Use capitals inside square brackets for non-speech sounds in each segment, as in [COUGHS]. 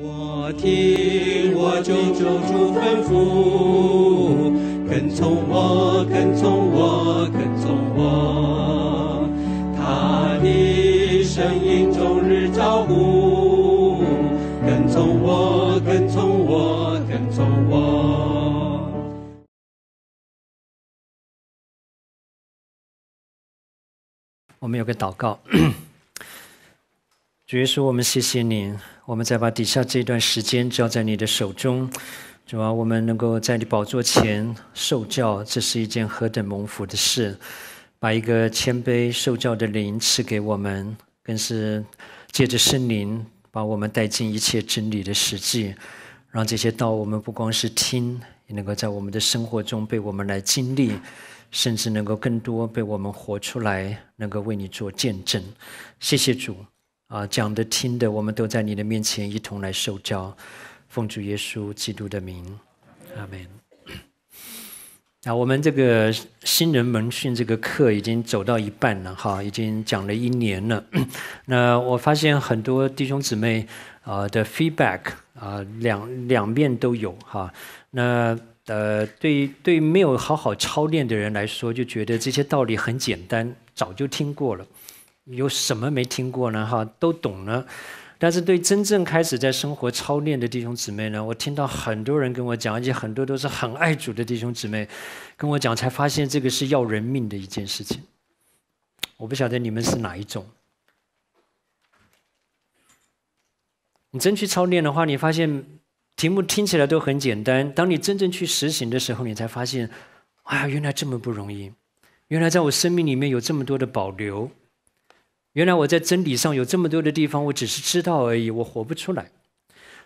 我听，我就照主吩咐，跟从我，跟从我，跟从我。他的声音终日招呼，跟从我，跟从我，跟从我。我们有个祷告。主耶稣，我们谢谢你，我们再把底下这段时间交在你的手中，主啊，我们能够在你宝座前受教，这是一件何等蒙福的事！把一个谦卑受教的灵赐给我们，更是借着圣灵把我们带进一切真理的实际，让这些道我们不光是听，也能够在我们的生活中被我们来经历，甚至能够更多被我们活出来，能够为你做见证。”谢谢主。啊，讲的听的，我们都在你的面前一同来受教，奉主耶稣基督的名，阿门。那我们这个新人门训这个课已经走到一半了，哈，已经讲了一年了。[CLEARS THROAT] 那我发现很多弟兄姊妹啊的 feedback 啊，两两面都有哈。那呃，对对，没有好好操练的人来说，就觉得这些道理很简单，早就听过了。有什么没听过呢？哈，都懂了。但是对真正开始在生活操练的弟兄姊妹呢，我听到很多人跟我讲，而且很多都是很爱主的弟兄姊妹跟我讲，才发现这个是要人命的一件事情。我不晓得你们是哪一种。你真去操练的话，你发现题目听起来都很简单，当你真正去实行的时候，你才发现，哎呀，原来这么不容易，原来在我生命里面有这么多的保留。原来我在真理上有这么多的地方，我只是知道而已，我活不出来。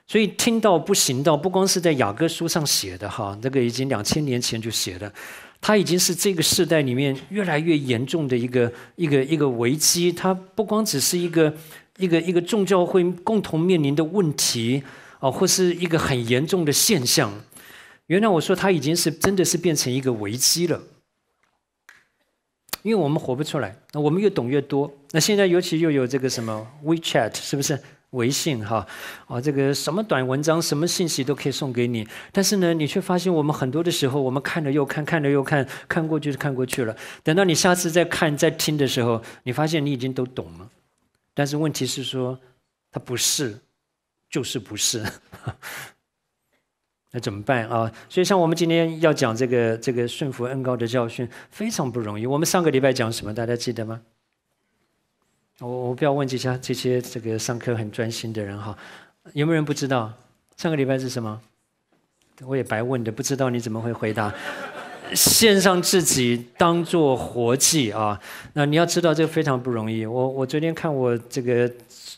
所以听到不行，到不光是在雅各书上写的哈，那个已经两千年前就写的，它已经是这个时代里面越来越严重的一个一个一个危机。它不光只是一个一个一个众教会共同面临的问题啊，或是一个很严重的现象。原来我说它已经是真的是变成一个危机了。因为我们活不出来，那我们越懂越多。那现在尤其又有这个什么 WeChat，是不是微信哈？哦，这个什么短文章、什么信息都可以送给你。但是呢，你却发现我们很多的时候，我们看了又看，看了又看，看过去就看过去了。等到你下次再看、再听的时候，你发现你已经都懂了。但是问题是说，它不是，就是不是。那怎么办啊？所以像我们今天要讲这个这个顺服恩高的教训，非常不容易。我们上个礼拜讲什么？大家记得吗？我我不要问这些这些这个上课很专心的人哈，有没有人不知道？上个礼拜是什么？我也白问的，不知道你怎么会回答？献上自己当做活祭啊！那你要知道这个非常不容易。我我昨天看我这个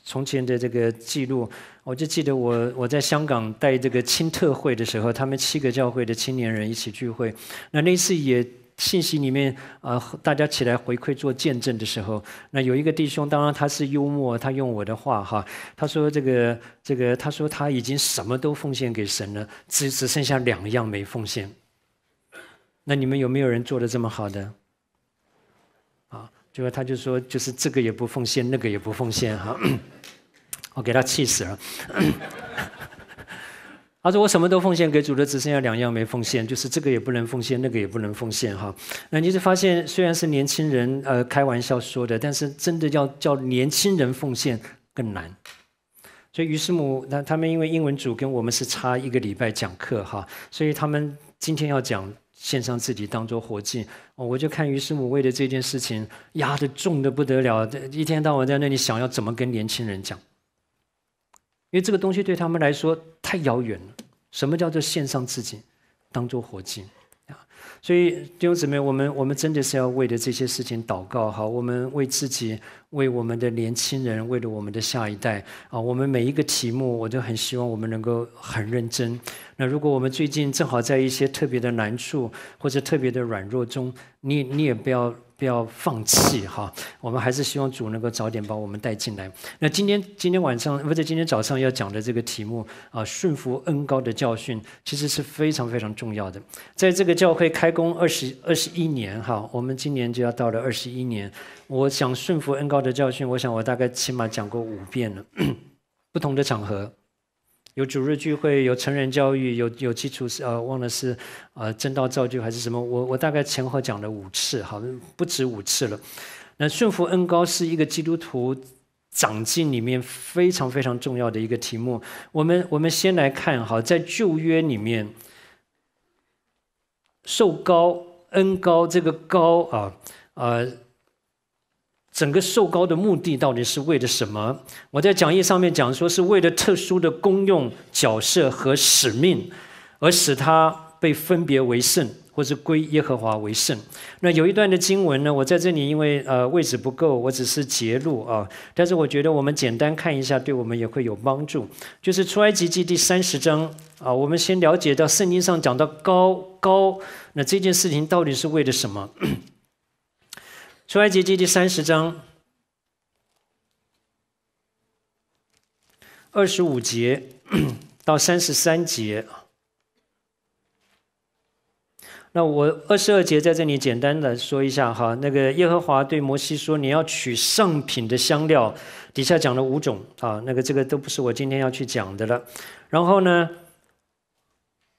从前的这个记录。我就记得我我在香港带这个青特会的时候，他们七个教会的青年人一起聚会，那那次也信息里面啊，大家起来回馈做见证的时候，那有一个弟兄，当然他是幽默，他用我的话哈，他说这个这个，他说他已经什么都奉献给神了，只只剩下两样没奉献。那你们有没有人做的这么好的？啊，就是他就说就是这个也不奉献，那个也不奉献哈。我给他气死了。[COUGHS] 他说：“我什么都奉献给主的，只剩下两样没奉献，就是这个也不能奉献，那个也不能奉献。”哈，那你就发现，虽然是年轻人，呃，开玩笑说的，但是真的要叫年轻人奉献更难。所以于师母，他他们因为英文组跟我们是差一个礼拜讲课哈，所以他们今天要讲线上自己当做活计。哦，我就看于师母为了这件事情压得重的不得了，一天到晚在那里想要怎么跟年轻人讲。因为这个东西对他们来说太遥远了。什么叫做献上自己，当做火祭啊？所以弟兄姊妹，我们我们真的是要为了这些事情祷告哈。我们为自己，为我们的年轻人，为了我们的下一代啊。我们每一个题目，我都很希望我们能够很认真。那如果我们最近正好在一些特别的难处或者特别的软弱中，你你也不要。不要放弃哈，我们还是希望主能够早点把我们带进来。那今天今天晚上或者今天早上要讲的这个题目啊，顺服恩高的教训，其实是非常非常重要的。在这个教会开工二十二十一年哈，我们今年就要到了二十一年。我想顺服恩高的教训，我想我大概起码讲过五遍了，[COUGHS] 不同的场合。有主日聚会，有成人教育，有有基础是呃，忘了是，呃，正道造句还是什么？我我大概前后讲了五次，好像不止五次了。那顺服恩高是一个基督徒长进里面非常非常重要的一个题目。我们我们先来看哈，在旧约里面，受高恩高这个高啊啊。整个受膏的目的到底是为了什么？我在讲义上面讲说是为了特殊的公用角色和使命，而使他被分别为圣，或是归耶和华为圣。那有一段的经文呢，我在这里因为呃位置不够，我只是节录啊。但是我觉得我们简单看一下，对我们也会有帮助。就是出埃及记第三十章啊，我们先了解到圣经上讲到高高，那这件事情到底是为了什么？出埃及记第三十章二十五节到三十三节那我二十二节在这里简单的说一下哈，那个耶和华对摩西说：“你要取上品的香料。”底下讲了五种啊，那个这个都不是我今天要去讲的了。然后呢，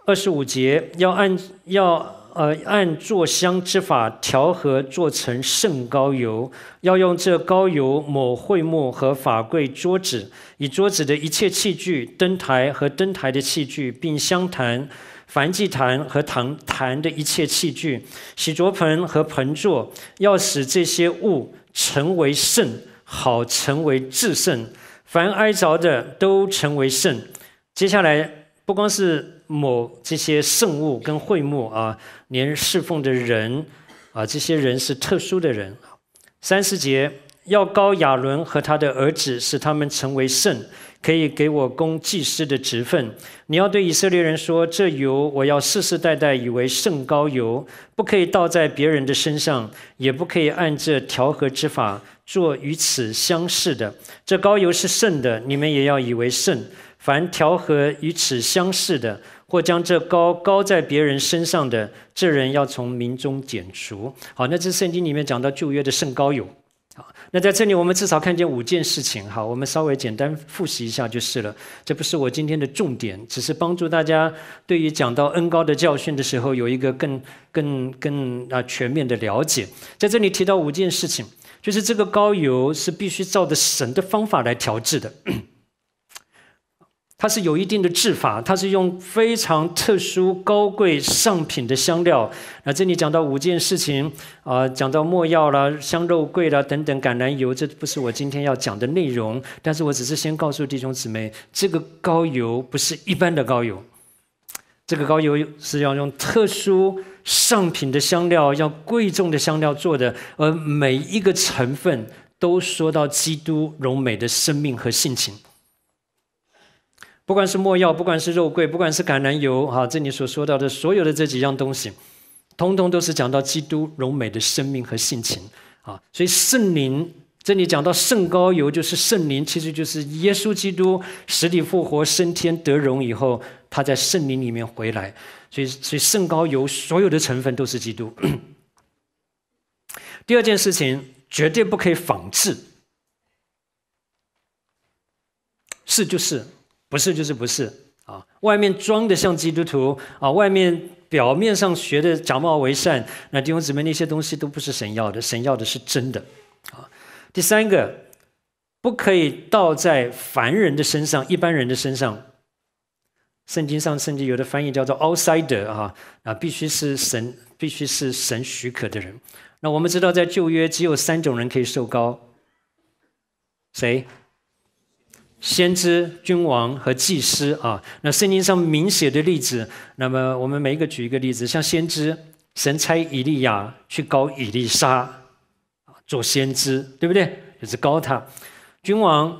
二十五节要按要。呃，按做香之法调和做成圣膏油，要用这膏油抹桧木和法柜桌子，以桌子的一切器具、灯台和灯台的器具，并香坛、梵祭坛和坛坛的一切器具、洗濯盆和盆座，要使这些物成为圣，好成为至圣。凡挨着的都成为圣。接下来不光是。某这些圣物跟会幕啊，连侍奉的人啊，这些人是特殊的人。三十节，要高亚伦和他的儿子，使他们成为圣，可以给我供祭司的职份。你要对以色列人说：这油我要世世代代以为圣膏油，不可以倒在别人的身上，也不可以按这调和之法做与此相似的。这膏油是圣的，你们也要以为圣。凡调和与此相似的。或将这高高在别人身上的这人要从民中剪除。好，那这圣经里面讲到旧约的圣膏油。好，那在这里我们至少看见五件事情。好，我们稍微简单复习一下就是了。这不是我今天的重点，只是帮助大家对于讲到恩高的教训的时候有一个更、更、更啊全面的了解。在这里提到五件事情，就是这个膏油是必须照着神的方法来调制的。它是有一定的制法，它是用非常特殊、高贵、上品的香料。那这里讲到五件事情，啊，讲到墨药啦、香肉桂啦等等，橄榄油，这不是我今天要讲的内容。但是我只是先告诉弟兄姊妹，这个膏油不是一般的膏油，这个膏油是要用特殊、上品的香料，要贵重的香料做的，而每一个成分都说到基督荣美的生命和性情。不管是墨药，不管是肉桂，不管是橄榄油，哈，这里所说到的所有的这几样东西，通通都是讲到基督荣美的生命和性情，啊，所以圣灵这里讲到圣高油，就是圣灵，其实就是耶稣基督实体复活升天得荣以后，他在圣灵里面回来，所以，所以圣高油所有的成分都是基督。[COUGHS] 第二件事情绝对不可以仿制，是就是。不是就是不是啊！外面装的像基督徒啊，外面表面上学的假冒为善，那弟兄姊妹那些东西都不是神要的，神要的是真的啊！第三个，不可以倒在凡人的身上，一般人的身上。圣经上甚至有的翻译叫做 “outsider” 啊啊，必须是神，必须是神许可的人。那我们知道，在旧约只有三种人可以受膏，谁？先知、君王和祭司啊，那圣经上明写的例子。那么我们每一个举一个例子，像先知神差以利亚去膏以利沙，啊，做先知，对不对？就是高他。君王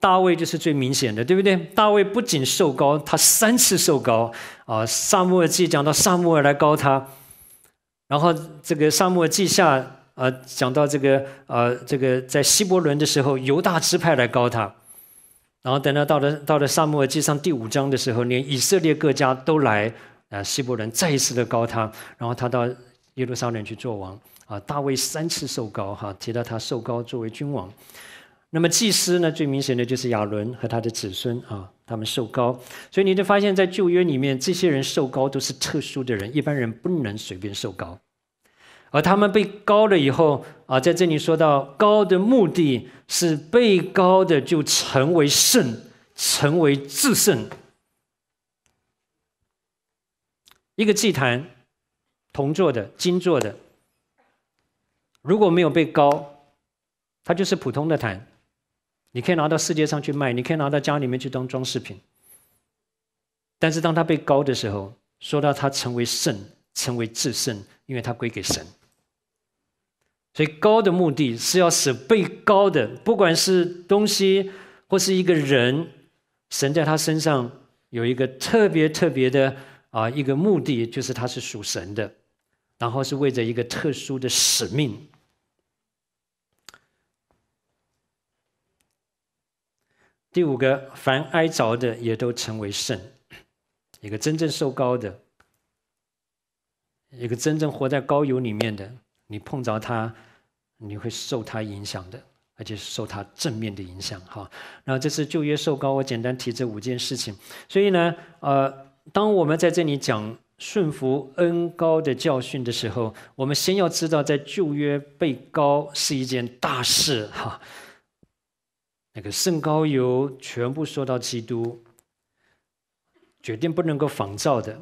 大卫就是最明显的，对不对？大卫不仅受高，他三次受高啊。萨母尔记讲到萨母尔来高他，然后这个萨母尔记下啊讲到这个啊这个在希伯伦的时候，犹大支派来高他。然后等到到了到了萨母耳记上第五章的时候，连以色列各家都来啊，希伯伦再一次的高他。然后他到耶路撒冷去做王啊，大卫三次受膏哈，提到他受膏作为君王。那么祭司呢，最明显的就是亚伦和他的子孙啊，他们受膏。所以你就发现，在旧约里面，这些人受膏都是特殊的人，一般人不能随便受膏。而他们被高了以后啊，在这里说到高的目的是被高的就成为圣，成为至圣。一个祭坛，铜做的、金做的，如果没有被高，它就是普通的坛，你可以拿到世界上去卖，你可以拿到家里面去当装饰品。但是当它被高的时候，说到它成为圣，成为至圣，因为它归给神。所以高的目的是要使被高的，不管是东西或是一个人，神在他身上有一个特别特别的啊一个目的，就是他是属神的，然后是为着一个特殊的使命。第五个，凡挨着的也都成为圣，一个真正受高的，一个真正活在高油里面的。你碰着他，你会受他影响的，而且受他正面的影响。哈，那这次旧约受膏，我简单提这五件事情。所以呢，呃，当我们在这里讲顺服恩高的教训的时候，我们先要知道，在旧约被高是一件大事。哈，那个圣膏油全部说到基督，绝对不能够仿造的，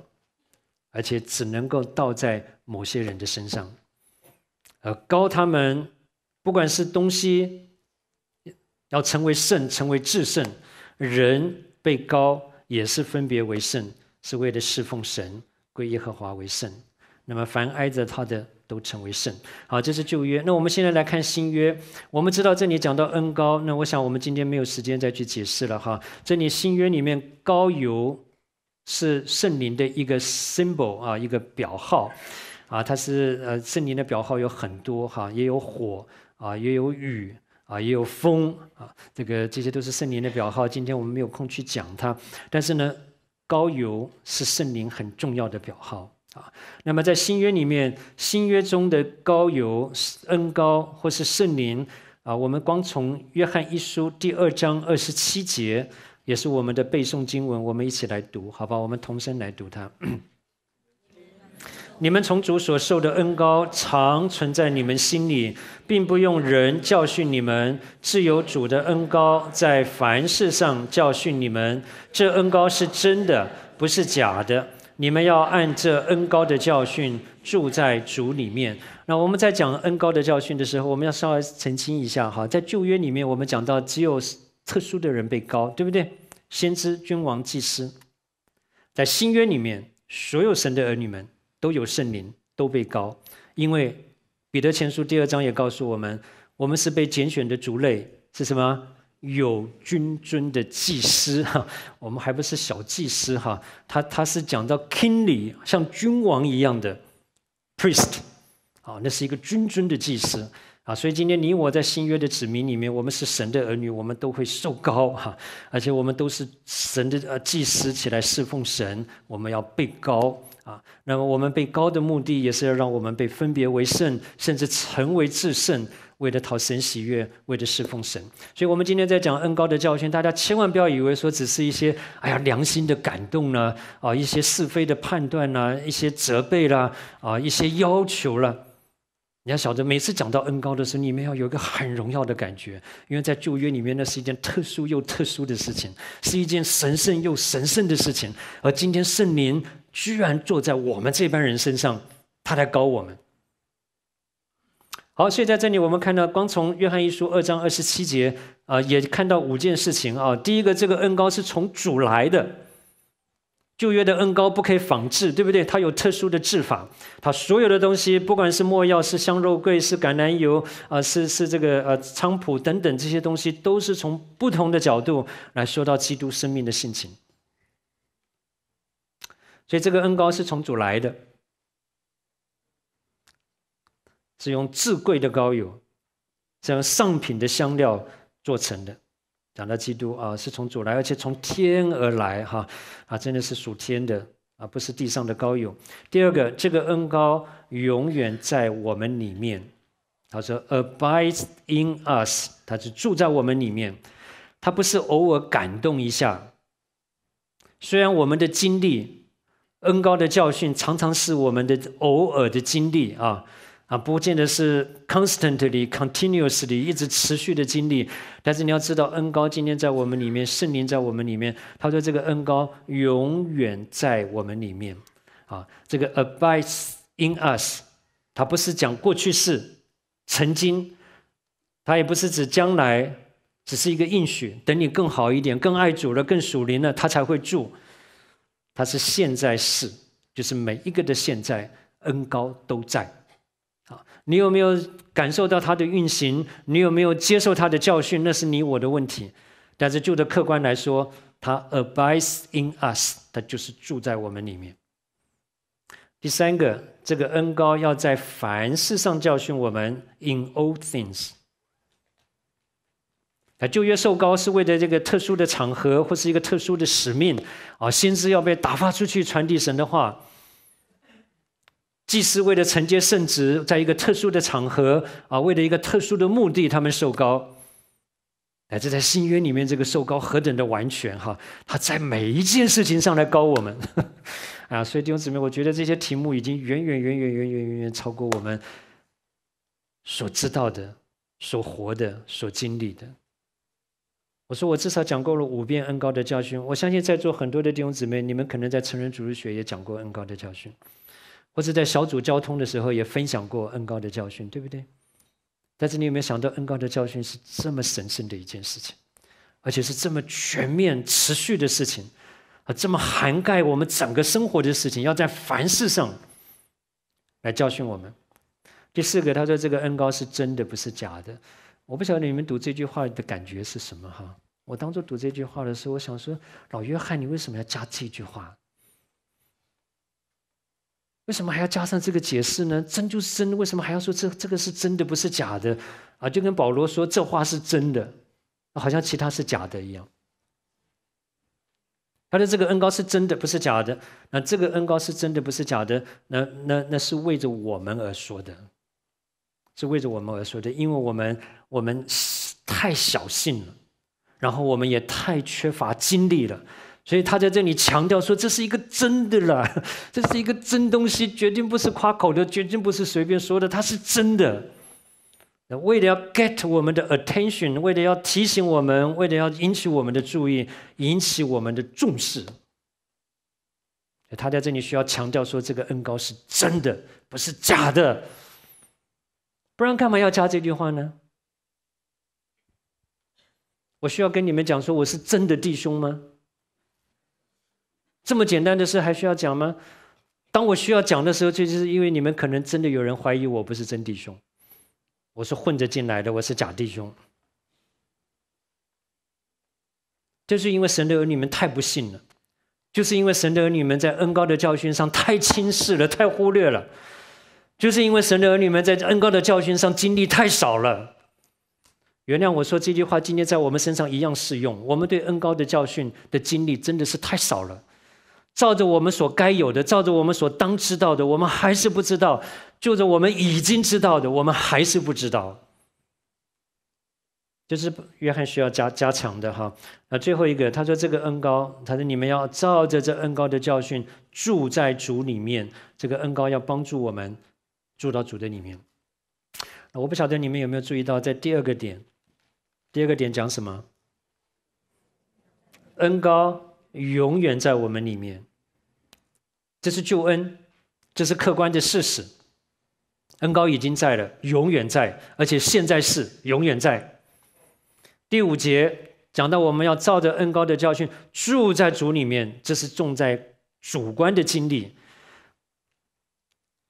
而且只能够倒在某些人的身上。呃，高他们，不管是东西，要成为圣，成为至圣，人被高也是分别为圣，是为了侍奉神，归耶和华为圣。那么凡挨着他的都成为圣。好，这是旧约。那我们现在来看新约。我们知道这里讲到恩高，那我想我们今天没有时间再去解释了哈。这里新约里面高油是圣灵的一个 symbol 啊，一个表号。啊，它是呃圣灵的表号有很多哈，也有火啊，也有雨啊，也有风啊，这个这些都是圣灵的表号。今天我们没有空去讲它，但是呢，高油是圣灵很重要的表号啊。那么在新约里面，新约中的高油是恩高或是圣灵啊。我们光从约翰一书第二章二十七节，也是我们的背诵经文，我们一起来读，好吧？我们同声来读它。你们从主所受的恩高，常存在你们心里，并不用人教训你们，自有主的恩高在凡事上教训你们。这恩高是真的，不是假的。你们要按这恩高的教训住在主里面。那我们在讲恩高的教训的时候，我们要稍微澄清一下哈，在旧约里面，我们讲到只有特殊的人被高，对不对？先知、君王、祭司。在新约里面，所有神的儿女们。都有圣灵，都被高，因为彼得前书第二章也告诉我们，我们是被拣选的族类，是什么？有君尊的祭司哈，我们还不是小祭司哈，他他是讲到 kingly 像君王一样的 priest 啊，那是一个君尊的祭司啊，所以今天你我在新约的子民里面，我们是神的儿女，我们都会受高哈，而且我们都是神的呃祭司起来侍奉神，我们要被高。啊，那么我们被高的目的也是要让我们被分别为圣，甚至成为至圣，为了讨神喜悦，为了侍奉神。所以，我们今天在讲恩高的教训，大家千万不要以为说只是一些哎呀良心的感动呢，啊一些是非的判断呢，一些责备啦，啊一些要求了。你要晓得，每次讲到恩高的时候，你们要有一个很荣耀的感觉，因为在旧约里面那是一件特殊又特殊的事情，是一件神圣又神圣的事情，而今天圣灵。居然坐在我们这班人身上，他在搞我们。好，所以在这里我们看到，光从约翰一书二章二十七节啊，也看到五件事情啊。第一个，这个恩膏是从主来的，旧约的恩膏不可以仿制，对不对？它有特殊的制法，它所有的东西，不管是墨药、是香肉桂、是橄榄油啊，是是这个呃菖蒲等等这些东西，都是从不同的角度来说到基督生命的性情。所以这个恩膏是从主来的，是用至贵的膏油，是用上品的香料做成的。讲到基督啊，是从主来，而且从天而来哈啊，真的是属天的啊，不是地上的膏油。第二个，这个恩膏永远在我们里面。他说，abides in us，他是住在我们里面，他不是偶尔感动一下。虽然我们的经历，恩高的教训常常是我们的偶尔的经历啊，啊，不见得是 constantly, continuously 一直持续的经历。但是你要知道，恩高今天在我们里面，圣灵在我们里面。他说这个恩高永远在我们里面，啊，这个 abides in us。它不是讲过去式，曾经，它也不是指将来，只是一个应许。等你更好一点，更爱主了，更属灵了，他才会住。它是现在式，就是每一个的现在恩高都在。啊，你有没有感受到它的运行？你有没有接受它的教训？那是你我的问题。但是就的客观来说，它 abides in us，它就是住在我们里面。第三个，这个恩高要在凡事上教训我们，in all things。啊，旧约受膏是为了这个特殊的场合或是一个特殊的使命，啊，心知要被打发出去传递神的话。祭司为了承接圣职，在一个特殊的场合，啊，为了一个特殊的目的，他们受膏。哎，这在新约里面，这个受膏何等的完全哈！他在每一件事情上来高我们，[LAUGHS] 啊，所以弟兄姊妹，我觉得这些题目已经远远远远远远远远超过我们所知道的、所活的、所经历的。我说，我至少讲过了五遍恩高的教训。我相信在座很多的弟兄姊妹，你们可能在成人主日学也讲过恩高的教训，或者在小组交通的时候也分享过恩高的教训，对不对？但是你有没有想到，恩高的教训是这么神圣的一件事情，而且是这么全面、持续的事情，啊，这么涵盖我们整个生活的事情，要在凡事上来教训我们。第四个，他说这个恩高是真的，不是假的。我不晓得你们读这句话的感觉是什么，哈。我当初读这句话的时候，我想说：“老约翰，你为什么要加这句话？为什么还要加上这个解释呢？真就是真，为什么还要说这这个是真的不是假的？啊，就跟保罗说这话是真的，好像其他是假的一样。他说这个恩高是真的，不是假的。那这个恩高是真的，不是假的。那那那是为着我们而说的，是为着我们而说的，因为我们我们太小信了。”然后我们也太缺乏精力了，所以他在这里强调说，这是一个真的啦，[LAUGHS] 这是一个真东西，绝对不是夸口的，绝对不是随便说的，它是真的。为了要 get 我们的 attention，为了要提醒我们，为了要引起我们的注意，引起我们的重视，他在这里需要强调说，这个恩高是真的，不是假的，不然干嘛要加这句话呢？我需要跟你们讲说我是真的弟兄吗？这么简单的事还需要讲吗？当我需要讲的时候，就是因为你们可能真的有人怀疑我不是真弟兄，我是混着进来的，我是假弟兄。就是因为神的儿女们太不信了，就是因为神的儿女们在恩高的教训上太轻视了，太忽略了，就是因为神的儿女们在恩高的教训上经历太少了。原谅我说这句话，今天在我们身上一样适用。我们对恩高的教训的经历真的是太少了，照着我们所该有的，照着我们所当知道的，我们还是不知道；就着我们已经知道的，我们还是不知道。就是约翰需要加加强的哈。那最后一个，他说这个恩高，他说你们要照着这恩高的教训住在主里面，这个恩高要帮助我们住到主的里面。我不晓得你们有没有注意到，在第二个点。第二个点讲什么？恩高永远在我们里面，这是救恩，这是客观的事实。恩高已经在了，永远在，而且现在是永远在。第五节讲到，我们要照着恩高的教训住在主里面，这是重在主观的经历。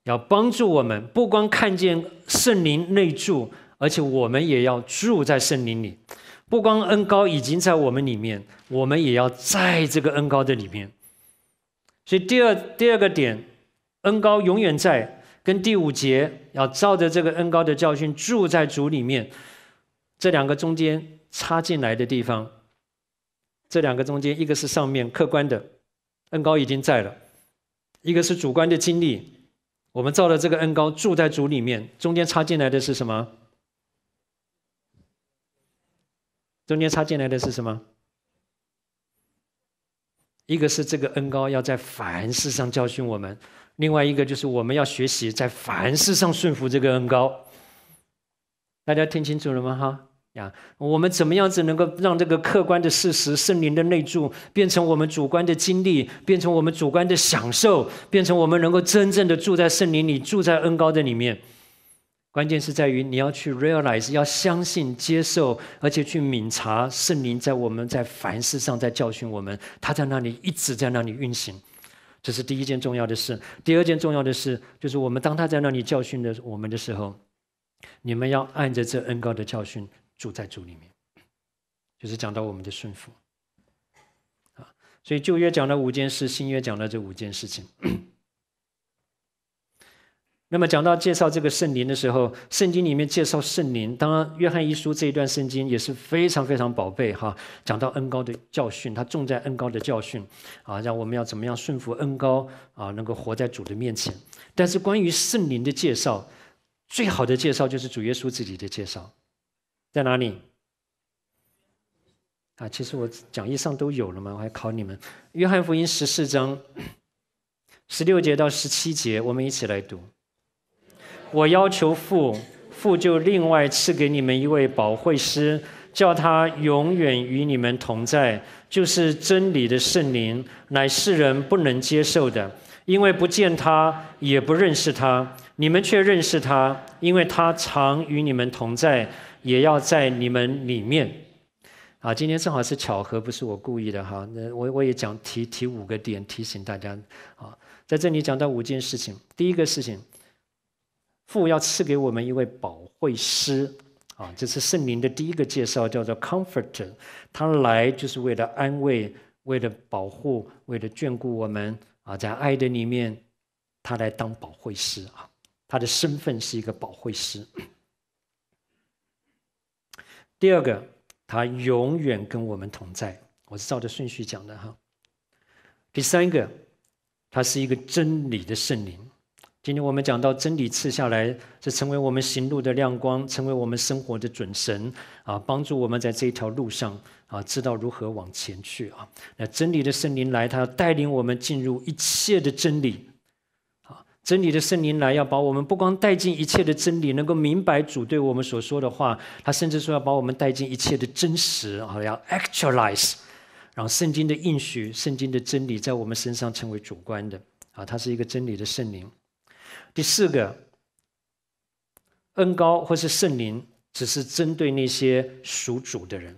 要帮助我们，不光看见圣灵内住。而且我们也要住在圣灵里，不光恩高已经在我们里面，我们也要在这个恩高的里面。所以第二第二个点，恩高永远在，跟第五节要照着这个恩高的教训住在主里面，这两个中间插进来的地方，这两个中间一个是上面客观的，恩高已经在了，一个是主观的经历，我们照着这个恩高住在主里面，中间插进来的是什么？中间插进来的是什么？一个是这个恩高要在凡事上教训我们，另外一个就是我们要学习在凡事上顺服这个恩高。大家听清楚了吗？哈呀，我们怎么样子能够让这个客观的事实、圣灵的内住，变成我们主观的经历，变成我们主观的享受，变成我们能够真正的住在圣灵里，住在恩高的里面？关键是在于你要去 realize，要相信、接受，而且去敏察圣灵在我们在凡事上在教训我们，他在那里一直在那里运行。这是第一件重要的事。第二件重要的事就是我们当他在那里教训的我们的时候，你们要按着这恩高的教训住在主里面，就是讲到我们的顺服。啊，所以旧约讲了五件事，新约讲了这五件事情。那么讲到介绍这个圣灵的时候，圣经里面介绍圣灵，当然约翰一书这一段圣经也是非常非常宝贝哈。讲到恩高的教训，他重在恩高的教训，啊，让我们要怎么样顺服恩高啊，能够活在主的面前。但是关于圣灵的介绍，最好的介绍就是主耶稣自己的介绍，在哪里？啊，其实我讲义上都有了嘛，我还考你们。约翰福音十四章十六节到十七节，我们一起来读。我要求父，父就另外赐给你们一位保惠师，叫他永远与你们同在，就是真理的圣灵，乃世人不能接受的，因为不见他，也不认识他，你们却认识他，因为他常与你们同在，也要在你们里面。啊，今天正好是巧合，不是我故意的哈。那我我也讲提提五个点，提醒大家啊，在这里讲到五件事情，第一个事情。父要赐给我们一位保惠师，啊，这是圣灵的第一个介绍，叫做 Comforter，他来就是为了安慰，为了保护，为了眷顾我们，啊，在爱的里面，他来当保惠师啊，他的身份是一个保惠师。第二个，他永远跟我们同在，我是照着顺序讲的哈。第三个，他是一个真理的圣灵。今天我们讲到真理赐下来，是成为我们行路的亮光，成为我们生活的准绳，啊，帮助我们在这一条路上，啊，知道如何往前去啊。那真理的圣灵来，他要带领我们进入一切的真理，啊，真理的圣灵来，要把我们不光带进一切的真理，能够明白主对我们所说的话，他甚至说要把我们带进一切的真实啊，要 actualize，让圣经的应许、圣经的真理在我们身上成为主观的，啊，他是一个真理的圣灵。第四个，恩高或是圣灵，只是针对那些属主的人，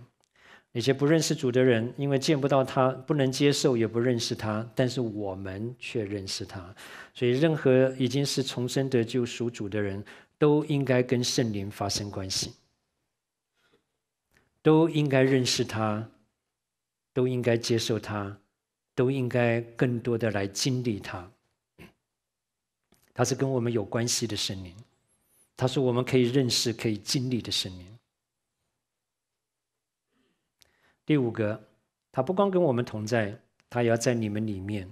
那些不认识主的人，因为见不到他，不能接受，也不认识他。但是我们却认识他，所以任何已经是重生得救属主的人都应该跟圣灵发生关系，都应该认识他，都应该接受他，都应该更多的来经历他。他是跟我们有关系的神灵，他说我们可以认识、可以经历的神灵。第五个，他不光跟我们同在，他也要在你们里面。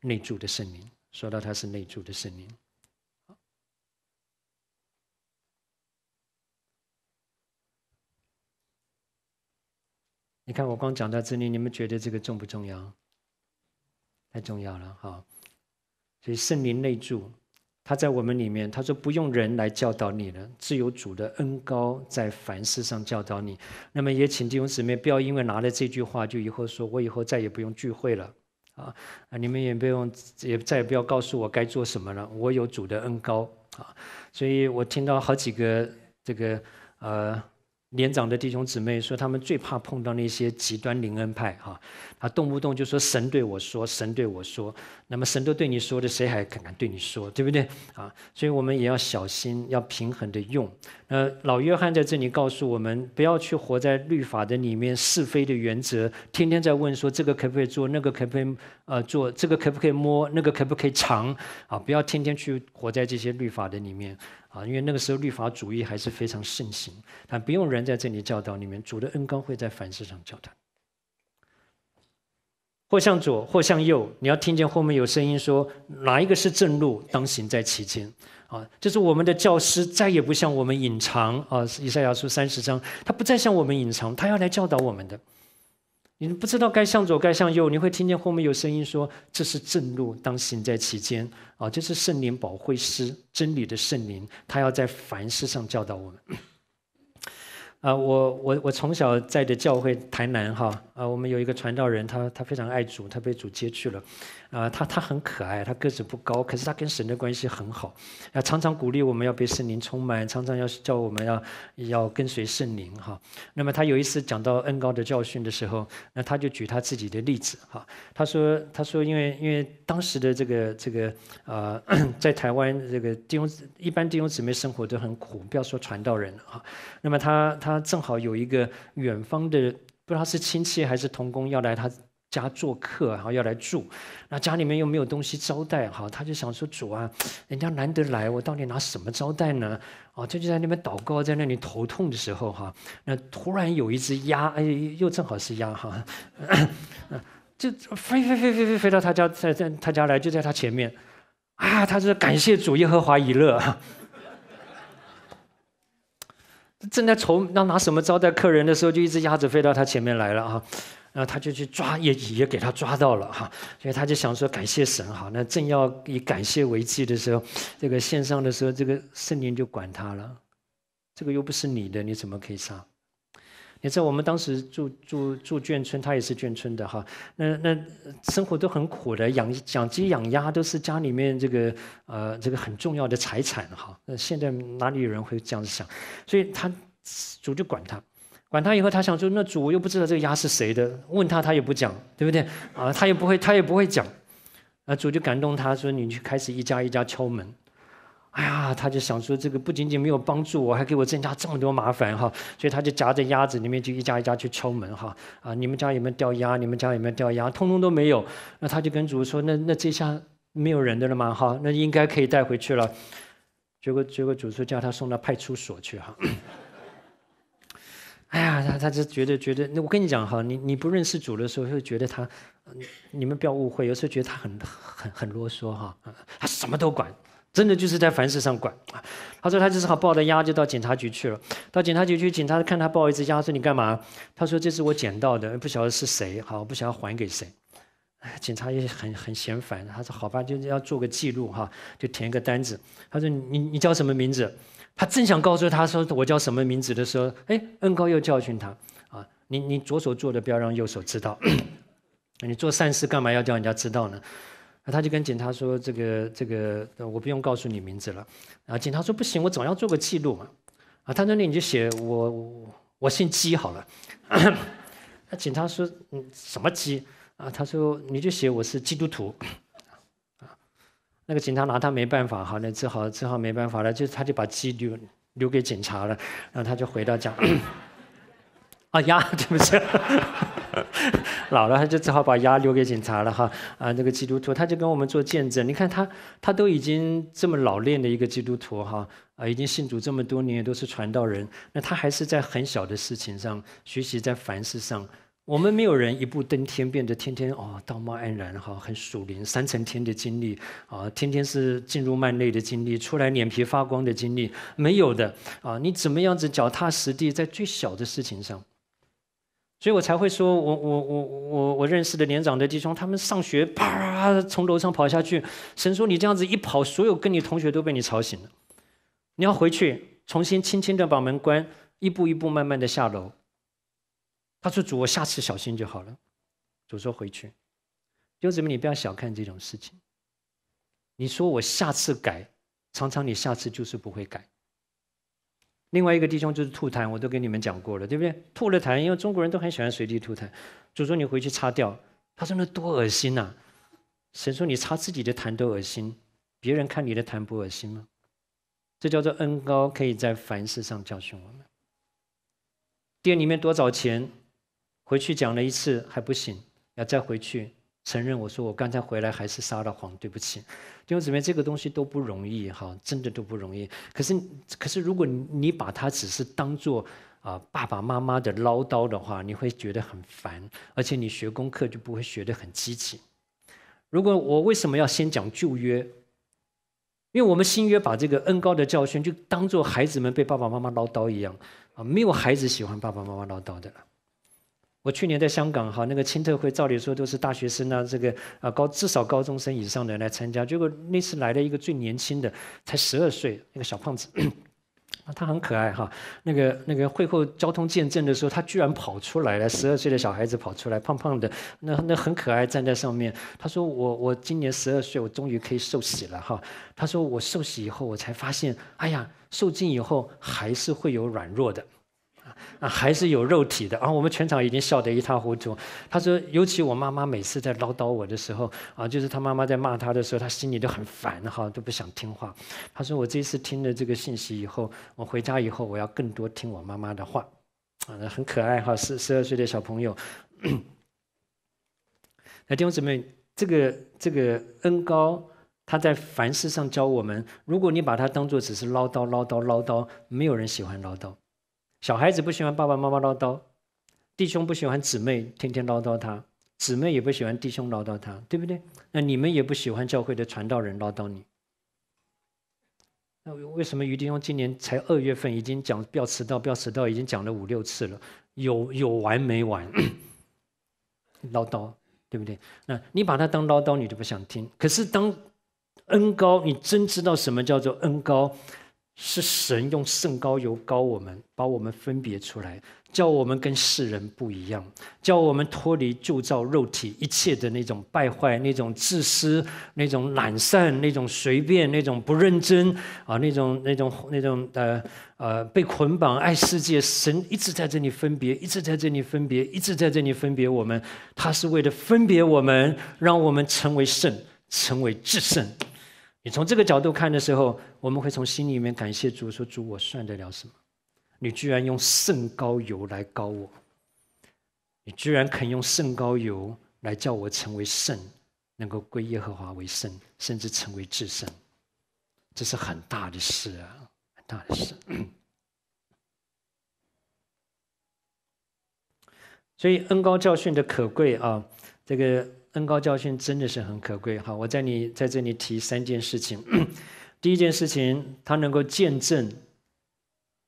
内住的神灵，说到他是内住的神灵。你看我光讲到这里，你们觉得这个重不重要？太重要了，好。圣灵内住，他在我们里面。他说：“不用人来教导你了，自有主的恩高在凡事上教导你。”那么也请弟兄姊妹不要因为拿了这句话，就以后说我以后再也不用聚会了啊！啊，你们也不用也再也不要告诉我该做什么了，我有主的恩高啊！所以我听到好几个这个呃。年长的弟兄姊妹说，他们最怕碰到那些极端灵恩派哈，啊，动不动就说神对我说，神对我说，那么神都对你说的，谁还敢敢对你说，对不对？啊，所以我们也要小心，要平衡的用。那老约翰在这里告诉我们，不要去活在律法的里面，是非的原则，天天在问说这个可不可以做，那个可不可以呃做，这个可不可以摸，那个可不可以尝啊！不要天天去活在这些律法的里面。啊，因为那个时候律法主义还是非常盛行，但不用人在这里教导，里面主的恩高会在凡事上教导，或向左，或向右，你要听见后面有声音说哪一个是正路，当行在其间。啊，就是我们的教师再也不向我们隐藏啊，以赛亚书三十章，他不再向我们隐藏，他要来教导我们的。你不知道该向左，该向右，你会听见后面有声音说：“这是正路，当行在其间。”啊，这是圣灵保惠师，真理的圣灵，他要在凡事上教导我们。啊，我我我从小在的教会，台南哈啊，我们有一个传道人，他他非常爱主，他被主接去了。啊，他他很可爱，他个子不高，可是他跟神的关系很好，啊，常常鼓励我们要被圣灵充满，常常要叫我们要要跟随圣灵哈。那么他有一次讲到恩高的教训的时候，那他就举他自己的例子哈。他说他说因为因为当时的这个这个啊，[COUGHS] 在台湾这个弟兄一般弟兄姊妹生活都很苦，不要说传道人哈。那么他他正好有一个远方的不知道是亲戚还是同工要来他。家做客然后要来住，那家里面又没有东西招待哈，他就想说主啊，人家难得来，我到底拿什么招待呢？哦，就就在那边祷告，在那里头痛的时候哈，那突然有一只鸭，哎，又正好是鸭哈，[COUGHS] 就飞飞飞飞飞飞到他家，在在他家来，就在他前面，啊，他是感谢主耶和华以乐，[LAUGHS] 正在愁要拿什么招待客人的时候，就一只鸭子飞到他前面来了哈。然后他就去抓，也也给他抓到了哈，所以他就想说感谢神哈。那正要以感谢为祭的时候，这个献上的时候，这个圣灵就管他了。这个又不是你的，你怎么可以杀？你知道我们当时住住住眷村，他也是眷村的哈。那那生活都很苦的，养养鸡养鸭都是家里面这个呃这个很重要的财产哈。那现在哪里有人会这样子想？所以他主就管他。管他以后，他想说，那主又不知道这个鸭是谁的，问他，他也不讲，对不对？啊，他也不会，他也不会讲。那主就感动他说：“你去开始一家一家敲门。”哎呀，他就想说，这个不仅仅没有帮助我，还给我增加这么多麻烦哈。所以他就夹在鸭子里面，就一家一家去敲门哈。啊，你们家有没有掉鸭？你们家有没有掉鸭？通通都没有。那他就跟主说：“那那这下没有人的了嘛哈？那应该可以带回去了。”结果结果主说：“叫他送到派出所去哈。”哎呀，他他就觉得觉得那我跟你讲哈，你你不认识主的时候，会觉得他，你们不要误会，有时候觉得他很很很啰嗦哈，他什么都管，真的就是在凡事上管。他说他就是好抱着鸭就到警察局去了，到警察局去警察看他抱一只鸭，说你干嘛？他说这是我捡到的，不晓得是谁，好，我不晓得还给谁。警察也很很嫌烦，他说好吧，就是要做个记录哈，就填个单子。他说你你叫什么名字？他正想告诉他说我叫什么名字的时候，哎，恩高又教训他啊！你你左手做的，不要让右手知道。[CLEARS THROAT] 你做善事干嘛要叫人家知道呢？他就跟警察说：“这个这个，我不用告诉你名字了。”啊，警察说：“不行，我总要做个记录嘛。”啊，他说：“那你就写我我姓鸡好了。[COUGHS] ”那警察说：“嗯，什么鸡？”啊，他说：“你就写我是基督徒。”那个警察拿他没办法哈，那只好只好没办法了，就他就把鸡留留给警察了，然后他就回到家。[COUGHS] 啊，鸭，对不起，[COUGHS] 老了他就只好把牙留给警察了哈。啊，那个基督徒他就跟我们做见证，你看他他都已经这么老练的一个基督徒哈，啊，已经信主这么多年都是传道人，那他还是在很小的事情上学习在凡事上。我们没有人一步登天，变得天天哦道貌岸然哈，很属灵三层天的经历啊，天天是进入幔内的经历，出来脸皮发光的经历没有的啊！你怎么样子脚踏实地在最小的事情上？所以我才会说，我我我我我认识的年长的弟兄，他们上学啪从楼上跑下去，神说你这样子一跑，所有跟你同学都被你吵醒了。你要回去重新轻轻的把门关，一步一步慢慢的下楼。他说：“主，我下次小心就好了。”主说：“回去，兄姊妹，你不要小看这种事情。你说我下次改，常常你下次就是不会改。另外一个弟兄就是吐痰，我都跟你们讲过了，对不对？吐了痰，因为中国人都很喜欢随地吐痰。主说：你回去擦掉。他说：那多恶心呐！神说：你擦自己的痰都恶心，别人看你的痰不恶心吗？这叫做恩高可以在凡事上教训我们。店里面多少钱？”回去讲了一次还不行，要再回去承认。我说我刚才回来还是撒了谎，对不起。弟兄姊妹，这个东西都不容易哈，真的都不容易。可是，可是如果你把它只是当做啊爸爸妈妈的唠叨的话，你会觉得很烦，而且你学功课就不会学得很积极。如果我为什么要先讲旧约？因为我们新约把这个恩高的教训就当做孩子们被爸爸妈妈唠叨一样啊，没有孩子喜欢爸爸妈妈唠叨的了。我去年在香港哈，那个青特会，照理说都是大学生啊，这个啊高至少高中生以上的来参加，结果那次来了一个最年轻的，才十二岁那个小胖子，[CLEARS THROAT] 他很可爱哈。那个那个会后交通见证的时候，他居然跑出来了，十二岁的小孩子跑出来，胖胖的，那那很可爱，站在上面。他说我我今年十二岁，我终于可以受洗了哈。他说我受洗以后，我才发现，哎呀，受浸以后还是会有软弱的。啊，还是有肉体的啊！我们全场已经笑得一塌糊涂。他说：“尤其我妈妈每次在唠叨我的时候啊，就是他妈妈在骂他的时候，他心里都很烦哈，都不想听话。”他说：“我这次听了这个信息以后，我回家以后我要更多听我妈妈的话。”啊，很可爱哈，十十二岁的小朋友。[CLEARS THROAT] 那听众姊妹，这个这个恩高他在凡事上教我们，如果你把他当作只是唠叨、唠叨、唠叨，没有人喜欢唠叨。小孩子不喜欢爸爸妈妈唠叨，弟兄不喜欢姊妹天天唠叨他，姊妹也不喜欢弟兄唠叨他，对不对？那你们也不喜欢教会的传道人唠叨你。那为什么于弟兄今年才二月份，已经讲不要迟到，不要迟到，已经讲了五六次了，有有完没完？[COUGHS] 唠叨，对不对？那你把他当唠叨，你就不想听。可是当恩高，你真知道什么叫做恩高？是神用圣膏油膏我们，把我们分别出来，叫我们跟世人不一样，叫我们脱离旧造肉体一切的那种败坏、那种自私、那种懒散、那种随便、那种不认真啊，那种、那种、那种呃呃被捆绑爱世界。神一直在这里分别，一直在这里分别，一直在这里分别我们，他是为了分别我们，让我们成为圣，成为至圣。你从这个角度看的时候，我们会从心里面感谢主，说主，我算得了什么？你居然用圣高油来高我，你居然肯用圣高油来叫我成为圣，能够归耶和华为圣，甚至成为至圣，这是很大的事啊，很大的事。[COUGHS] 所以恩高教训的可贵啊，这个。恩高教训真的是很可贵。好，我在你在这里提三件事情。[CLEARS THROAT] 第一件事情，它能够见证，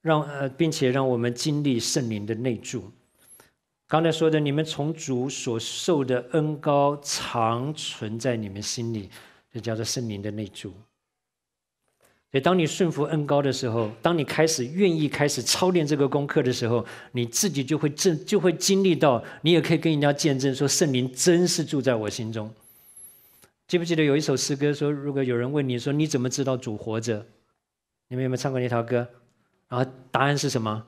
让呃，并且让我们经历圣灵的内住。刚才说的，你们从主所受的恩高，长存在你们心里，这叫做圣灵的内住。所以，当你顺服恩高的时候，当你开始愿意开始操练这个功课的时候，你自己就会正就会经历到，你也可以跟人家见证说，圣灵真是住在我心中。记不记得有一首诗歌说，如果有人问你说你怎么知道主活着？你们有没有唱过那条歌？然后答案是什么？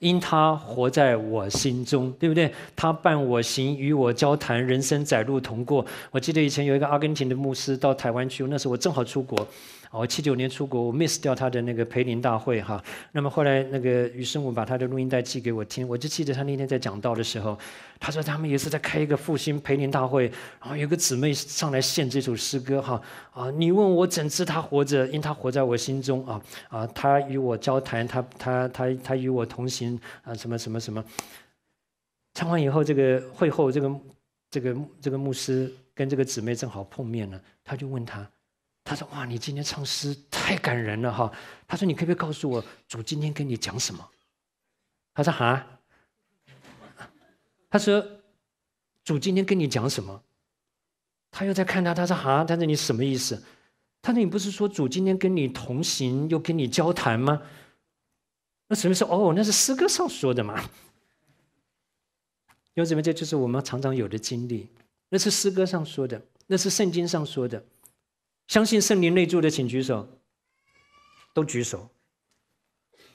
因他活在我心中，对不对？他伴我行，与我交谈，人生窄路同过。我记得以前有一个阿根廷的牧师到台湾去，那时候我正好出国。我七九年出国，我 miss 掉他的那个培林大会哈。那么后来那个于生母把他的录音带寄给我听，我就记得他那天在讲道的时候，他说他们也是在开一个复兴培林大会，然后有个姊妹上来献这首诗歌哈啊，你问我怎知他活着，因他活在我心中啊啊，他与我交谈，他他他他与我同行啊什么什么什么。唱完以后，这个会后，这个这个这个牧师跟这个姊妹正好碰面了，他就问他。他说：“哇，你今天唱诗太感人了哈！”他说：“你可不可以告诉我，主今天跟你讲什么？”他说：“哈。”他说：“主今天跟你讲什么？”他又在看他，他说：“哈，他说：“你什么意思？”他说：“你不是说主今天跟你同行，又跟你交谈吗？”那么明说：“哦，那是诗歌上说的嘛。”因为什么？这就是我们常常有的经历。那是诗歌上说的，那是圣经上说的。相信圣灵内住的，请举手。都举手。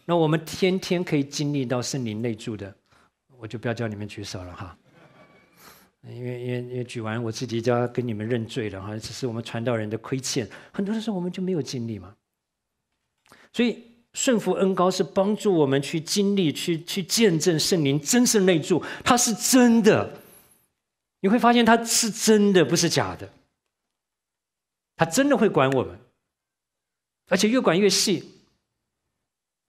那我们天天可以经历到圣灵内住的，我就不要叫你们举手了哈。因为因为因为举完，我自己就要跟你们认罪了哈。只是我们传道人的亏欠，很多时候我们就没有经历嘛。所以顺服恩高是帮助我们去经历，去去见证圣灵真是内住，它是真的。你会发现它是真的，不是假的。他真的会管我们，而且越管越细。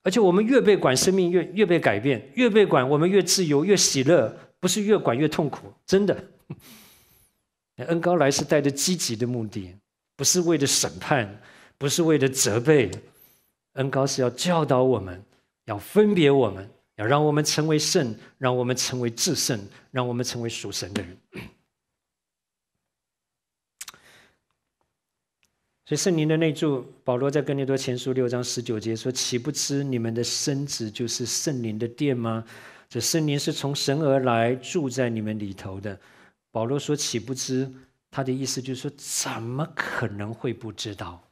而且我们越被管，生命越越被改变；越被管，我们越自由，越喜乐。不是越管越痛苦，真的。[LAUGHS] 恩高来是带着积极的目的，不是为了审判，不是为了责备。恩高是要教导我们，要分别我们，要让我们成为圣，让我们成为至圣，让我们成为属神的人。所以圣灵的内住，保罗在哥林多前书六章十九节说：“岂不知你们的身子就是圣灵的殿吗？”这圣灵是从神而来，住在你们里头的。保罗说：“岂不知？”他的意思就是说：怎么可能会不知道？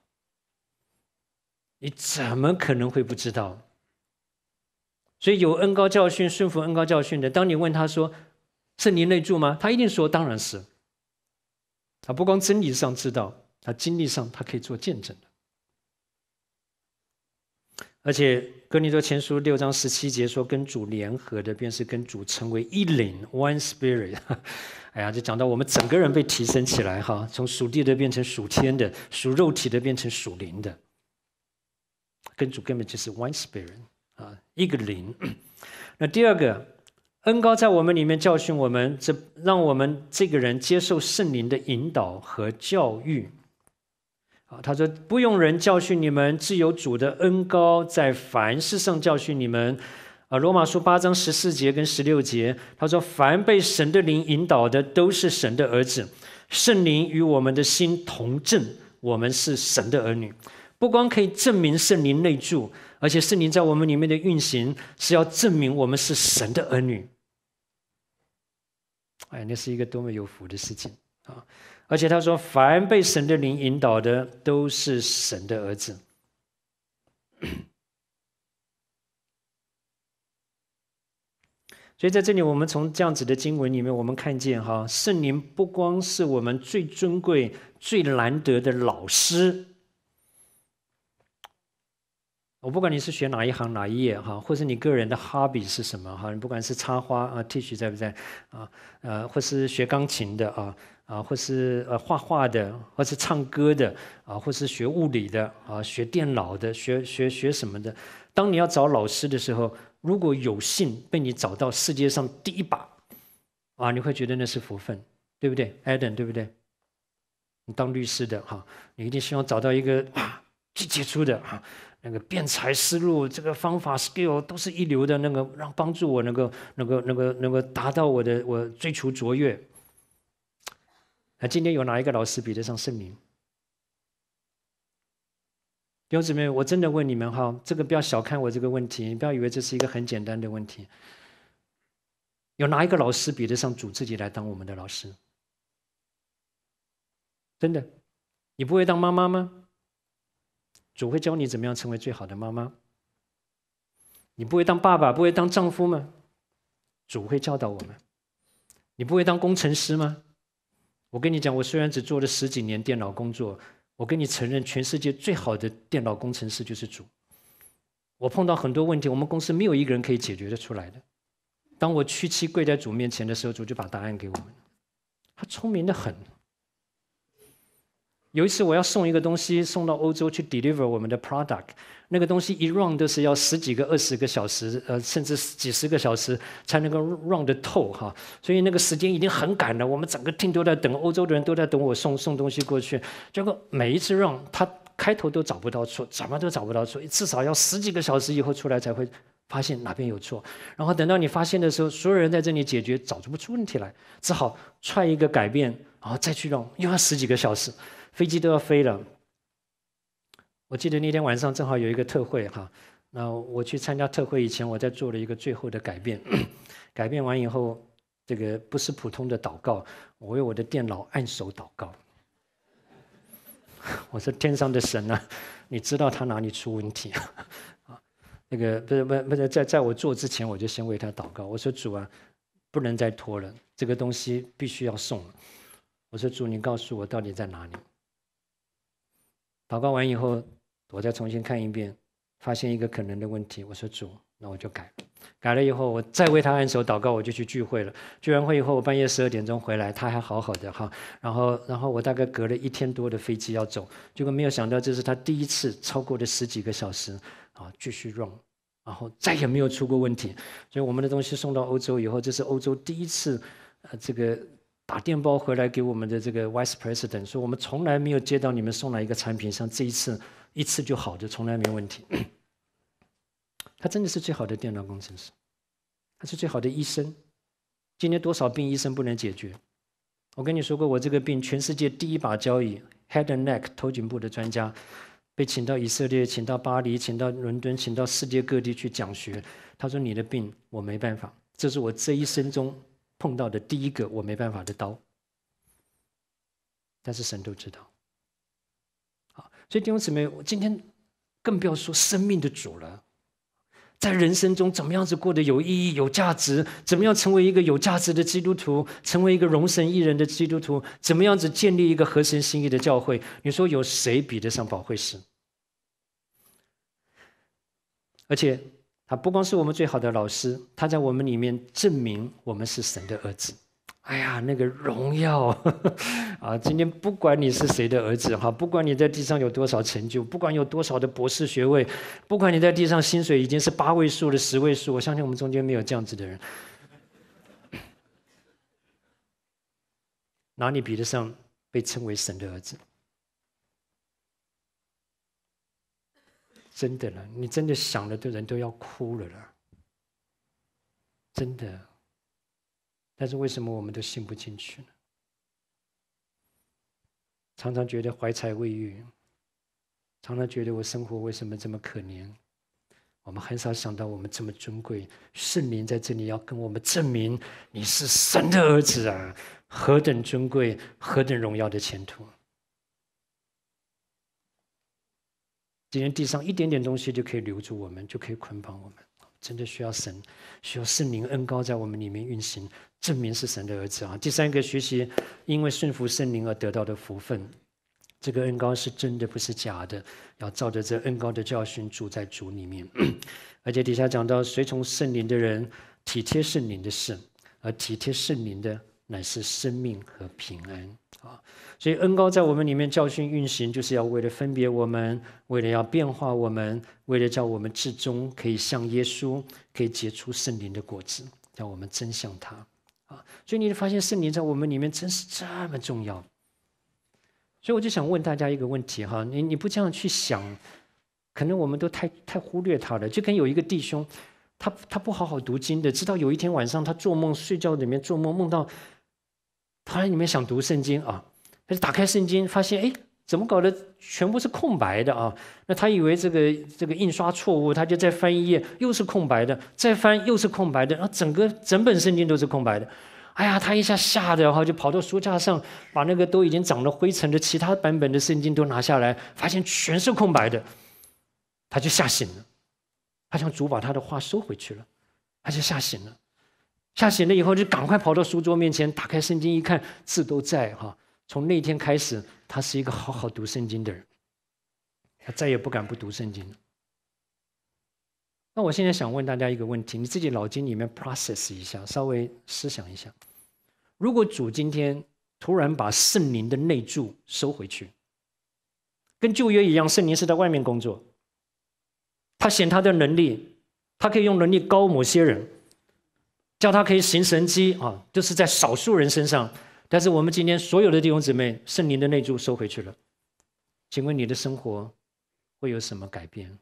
你怎么可能会不知道？所以有恩高教训顺服恩高教训的，当你问他说：“圣灵内住吗？”他一定说：“当然是。”他不光真理上知道。他经历上，他可以做见证的。而且哥尼多前书六章十七节说，跟主联合的，便是跟主成为一灵 （one spirit）。[LAUGHS] 哎呀，就讲到我们整个人被提升起来哈，从属地的变成属天的，属肉体的变成属灵的。跟主根本就是 one spirit 啊，一个灵。[COUGHS] 那第二个，恩高在我们里面教训我们，这让我们这个人接受圣灵的引导和教育。啊，他说不用人教训你们，自有主的恩高在凡事上教训你们。啊，《罗马书》八章十四节跟十六节，他说：“凡被神的灵引导的，都是神的儿子。圣灵与我们的心同证，我们是神的儿女。不光可以证明圣灵内住，而且圣灵在我们里面的运行，是要证明我们是神的儿女。”哎，那是一个多么有福的事情啊！而且他说：“凡被神的灵引导的，都是神的儿子。[CLEARS THROAT] ”所以在这里，我们从这样子的经文里面，我们看见哈，圣灵不光是我们最尊贵、最难得的老师。我不管你是学哪一行哪一业哈，或是你个人的 hobby 是什么哈，你不管是插花啊，Teach 在不在啊？呃，或是学钢琴的啊。啊，或是呃画画的，或是唱歌的，啊，或是学物理的，啊，学电脑的，学学学什么的。当你要找老师的时候，如果有幸被你找到世界上第一把，啊，你会觉得那是福分，对不对？Adam，对不对？你当律师的哈，你一定希望找到一个最杰出的啊，那个辩才思路，这个方法 skill 都是一流的那个，让帮助我能够、能够、能够、能够达到我的我追求卓越。那今天有哪一个老师比得上圣名？弟兄姊妹，我真的问你们哈，这个不要小看我这个问题，你不要以为这是一个很简单的问题。有哪一个老师比得上主自己来当我们的老师？真的，你不会当妈妈吗？主会教你怎么样成为最好的妈妈。你不会当爸爸、不会当丈夫吗？主会教导我们。你不会当工程师吗？我跟你讲，我虽然只做了十几年电脑工作，我跟你承认，全世界最好的电脑工程师就是主。我碰到很多问题，我们公司没有一个人可以解决的出来的。当我屈膝跪在主面前的时候，主就把答案给我们。他聪明的很。有一次我要送一个东西送到欧洲去 deliver 我们的 product，那个东西一 r u n 都是要十几个、二十个小时，呃，甚至几十个小时才能够 r u n 得透哈。所以那个时间已经很赶了，我们整个 team 都在等欧洲的人都在等我送送东西过去。结果每一次 r u n 他开头都找不到错，怎么都找不到错，至少要十几个小时以后出来才会发现哪边有错。然后等到你发现的时候，所有人在这里解决，找出不出问题来，只好踹一个改变，然后再去 r u n 又要十几个小时。飞机都要飞了，我记得那天晚上正好有一个特会哈，那我去参加特会以前，我在做了一个最后的改变，[COUGHS] 改变完以后，这个不是普通的祷告，我为我的电脑按手祷告。[LAUGHS] 我说天上的神啊，你知道他哪里出问题啊？啊，[LAUGHS] 那个不是不是不是在在我做之前，我就先为他祷告。我说主啊，不能再拖了，这个东西必须要送了。我说主，你告诉我到底在哪里？祷告完以后，我再重新看一遍，发现一个可能的问题。我说主，那我就改。改了以后，我再为他按手祷告，我就去聚会了。聚完会以后，我半夜十二点钟回来，他还好好的哈。然后，然后我大概隔了一天多的飞机要走，结果没有想到，这是他第一次超过了十几个小时啊，继续 run，然后再也没有出过问题。所以我们的东西送到欧洲以后，这是欧洲第一次，呃，这个。打电报回来给我们的这个 Vice President 说，我们从来没有接到你们送来一个产品，像这一次一次就好，就从来没问题。[CLEARS THROAT] 他真的是最好的电脑工程师，他是最好的医生。今天多少病医生不能解决？我跟你说过，我这个病，全世界第一把交椅，Head and Neck 头颈部的专家，被请到以色列，请到巴黎，请到伦敦，请到世界各地去讲学。他说你的病我没办法，这是我这一生中。碰到的第一个我没办法的刀，但是神都知道。好，所以弟兄姊妹，我今天更不要说生命的主了，在人生中怎么样子过得有意义、有价值？怎么样成为一个有价值的基督徒？成为一个容身异人的基督徒？怎么样子建立一个合神心意的教会？你说有谁比得上宝会师？而且。他不光是我们最好的老师，他在我们里面证明我们是神的儿子。哎呀，那个荣耀 [LAUGHS] 啊！今天不管你是谁的儿子哈，不管你在地上有多少成就，不管有多少的博士学位，不管你在地上薪水已经是八位数的十位数，我相信我们中间没有这样子的人，[COUGHS] 哪里比得上被称为神的儿子？真的了，你真的想了，的人都要哭了了。真的。但是为什么我们都信不进去呢？常常觉得怀才未遇，常常觉得我生活为什么这么可怜？我们很少想到我们这么尊贵，圣灵在这里要跟我们证明你是神的儿子啊，何等尊贵，何等荣耀的前途。今天地上一点点东西就可以留住我们，就可以捆绑我们。真的需要神，需要圣灵恩高在我们里面运行，证明是神的儿子啊。第三个学习，因为顺服圣灵而得到的福分，这个恩高是真的，不是假的。要照着这恩高的教训住在主里面，[CLEARS THROAT] 而且底下讲到，随从圣灵的人体贴圣灵的事，而体贴圣灵的乃是生命和平安。啊，所以恩高在我们里面教训运行，就是要为了分别我们，为了要变化我们，为了叫我们至终可以像耶稣，可以结出圣灵的果子，叫我们真像他。啊，所以你发现圣灵在我们里面真是这么重要。所以我就想问大家一个问题哈，你你不这样去想，可能我们都太太忽略他了。就跟有一个弟兄，他他不好好读经的，直到有一天晚上，他做梦睡觉里面做梦，梦到。他里面想读圣经啊，他就打开圣经，发现哎，怎么搞的，全部是空白的啊？那他以为这个这个印刷错误，他就再翻一页，又是空白的，再翻又是空白的，然后整个整本圣经都是空白的。哎呀，他一下吓得，然后就跑到书架上，把那个都已经长了灰尘的其他版本的圣经都拿下来，发现全是空白的，他就吓醒了。他想主把他的话收回去了，他就吓醒了。下醒了以后，就赶快跑到书桌面前，打开圣经一看，字都在哈。从那天开始，他是一个好好读圣经的人，他再也不敢不读圣经了。那我现在想问大家一个问题，你自己脑筋里面 process 一下，稍微思想一下：如果主今天突然把圣灵的内住收回去，跟旧约一样，圣灵是在外面工作，他显他的能力，他可以用能力高某些人。叫他可以行神迹啊，就是在少数人身上。但是我们今天所有的弟兄姊妹，圣灵的内住收回去了，请问你的生活会有什么改变？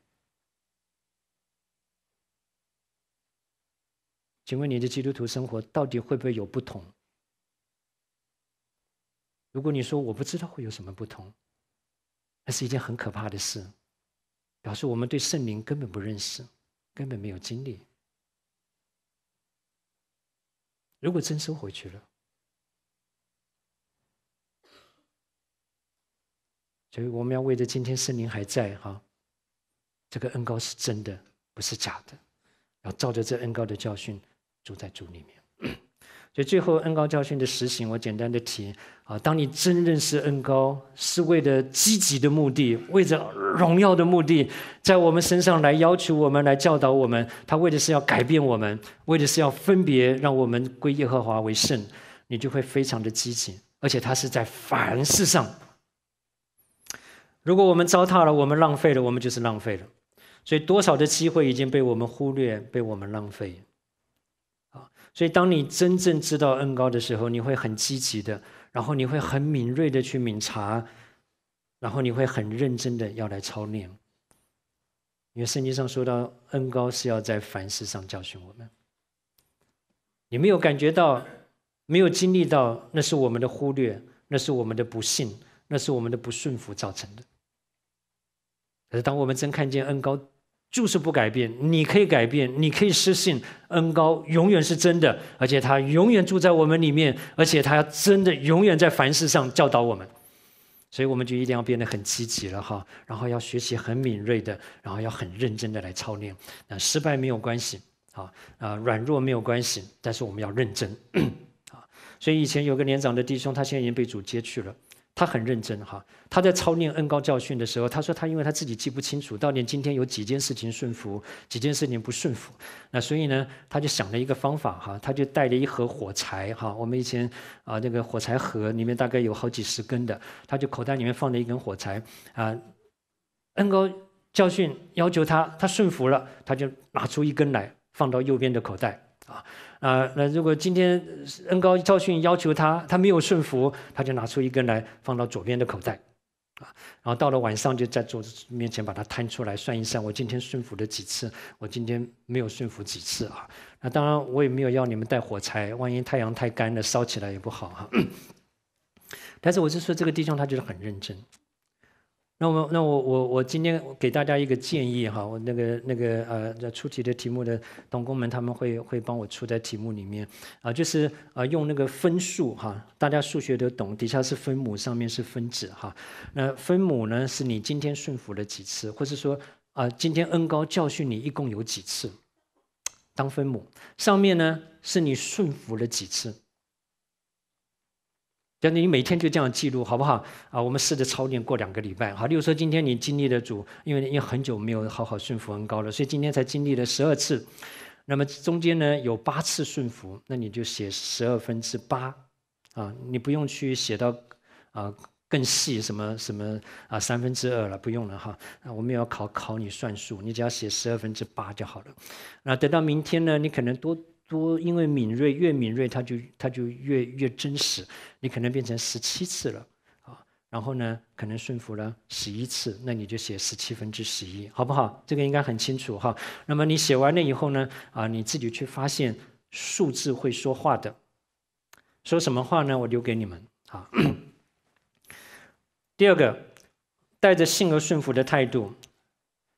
请问你的基督徒生活到底会不会有不同？如果你说我不知道会有什么不同，那是一件很可怕的事，表示我们对圣灵根本不认识，根本没有经历。如果真收回去了，所以我们要为着今天圣灵还在哈，这个恩高是真的，不是假的，要照着这恩高的教训住在主里面。所以最后恩高教训的实行，我简单的提啊，当你真认识恩高，是为了积极的目的，为着荣耀的目的，在我们身上来要求我们，来教导我们，他为的是要改变我们，为的是要分别，让我们归耶和华为圣，你就会非常的积极，而且他是在凡事上，如果我们糟蹋了，我们浪费了，我们就是浪费了，所以多少的机会已经被我们忽略，被我们浪费。所以，当你真正知道恩高的时候，你会很积极的，然后你会很敏锐的去敏察，然后你会很认真的要来操练。因为圣经上说到，恩高是要在凡事上教训我们。你没有感觉到，没有经历到，那是我们的忽略，那是我们的不幸，那是我们的不顺服造成的。可是，当我们真看见恩高，就是不改变，你可以改变，你可以失信。恩高永远是真的，而且他永远住在我们里面，而且他要真的永远在凡事上教导我们。所以我们就一定要变得很积极了哈，然后要学习很敏锐的，然后要很认真的来操练。那失败没有关系，啊啊，软弱没有关系，但是我们要认真啊。[COUGHS] 所以以前有个年长的弟兄，他现在已经被主接去了。他很认真哈，他在操念恩高教训的时候，他说他因为他自己记不清楚到底今天有几件事情顺服，几件事情不顺服，那所以呢，他就想了一个方法哈，他就带着一盒火柴哈，我们以前啊那个火柴盒里面大概有好几十根的，他就口袋里面放着一根火柴啊，恩高教训要求他他顺服了，他就拿出一根来放到右边的口袋。啊啊！那如果今天恩高赵训要求他，他没有顺服，他就拿出一根来放到左边的口袋，啊，然后到了晚上就在桌子面前把它摊出来算一算，我今天顺服了几次，我今天没有顺服几次啊！那当然我也没有要你们带火柴，万一太阳太干了烧起来也不好哈。[COUGHS] 但是我是说这个弟兄他觉得很认真。那我那我我我今天给大家一个建议哈，我那个那个呃出题的题目的同工们他们会会帮我出在题目里面，啊就是啊用那个分数哈，大家数学都懂，底下是分母，上面是分子哈。那分母呢是你今天顺服了几次，或者说啊今天恩高教训你一共有几次，当分母，上面呢是你顺服了几次。只你每天就这样记录，好不好？啊，我们试着操练过两个礼拜。好，例如说今天你经历了主，因为因为很久没有好好顺服恩高了，所以今天才经历了十二次。那么中间呢有八次顺服，那你就写十二分之八，啊，你不用去写到啊更细什么什么啊三分之二了，不用了哈。那我们要考考你算术，你只要写十二分之八就好了。那等到明天呢，你可能多。多，因为敏锐，越敏锐，它就它就越越真实。你可能变成十七次了啊，然后呢，可能顺服了十一次，那你就写十七分之十一，好不好？这个应该很清楚哈。那么你写完了以后呢，啊，你自己去发现数字会说话的，说什么话呢？我留给你们啊。[COUGHS] 第二个，带着性格顺服的态度。